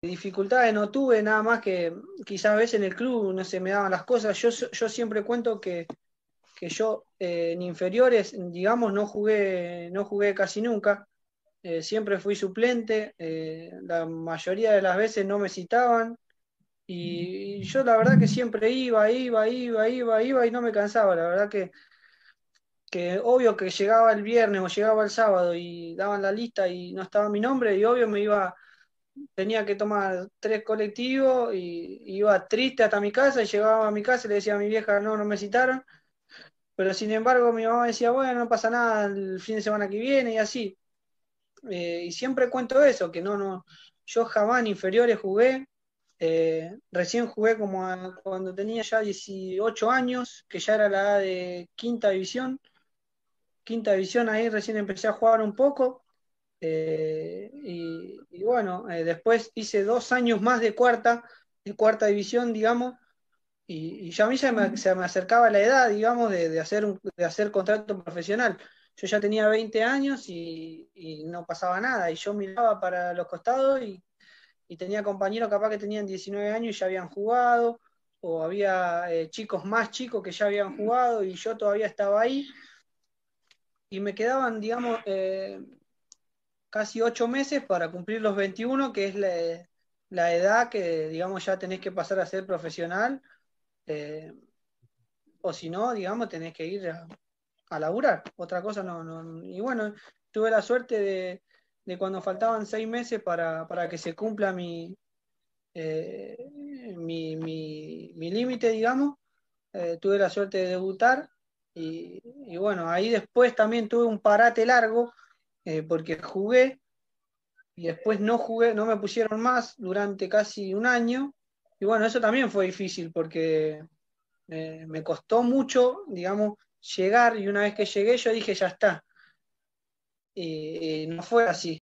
Dificultades no tuve, nada más que quizás a veces en el club no se me daban las cosas. Yo, siempre cuento que, yo eh, en inferiores, digamos, no jugué, no jugué casi nunca. Eh, siempre fui suplente, eh, la mayoría de las veces no me citaban. Y, yo la verdad que siempre iba, iba, iba, iba, iba y no me cansaba. La verdad que, que obvio que llegaba el viernes o llegaba el sábado y daban la lista y no estaba mi nombre y obvio me iba tenía que tomar tres colectivos y iba triste hasta mi casa y llegaba a mi casa y le decía a mi vieja, no, no me citaron. Pero sin embargo mi mamá decía, bueno, no pasa nada el fin de semana que viene y así. Eh, y siempre cuento eso, que no, no, yo jamás en inferiores jugué. Eh, recién jugué como cuando tenía ya 18 años, que ya era la edad de quinta división. Quinta división ahí recién empecé a jugar un poco eh, y, bueno, eh, después hice dos años más de cuarta, de cuarta división, digamos, y, ya a mí se me, se me, acercaba la edad, digamos, de, hacer, de hacer contrato profesional. Yo ya tenía 20 años y, no pasaba nada, y yo miraba para los costados y, tenía compañeros capaz que tenían 19 años y ya habían jugado, o había eh, chicos más chicos que ya habían jugado y yo todavía estaba ahí, y me quedaban, digamos, casi ocho meses para cumplir los 21, que es la, edad que, digamos, ya tenés que pasar a ser profesional. Eh, o si no, digamos, tenés que ir a, laburar. Otra cosa no, no, Y bueno, tuve la suerte de, cuando faltaban seis meses para, para que se cumpla mi, eh, mi, mi, límite, digamos, eh, tuve la suerte de debutar. Y, y bueno, ahí después también tuve un parate largo eh, porque jugué y después no jugué, no me pusieron más durante casi un año. Y bueno, eso también fue difícil porque me costó mucho, digamos, llegar y una vez que llegué yo dije, ya está. y no fue así.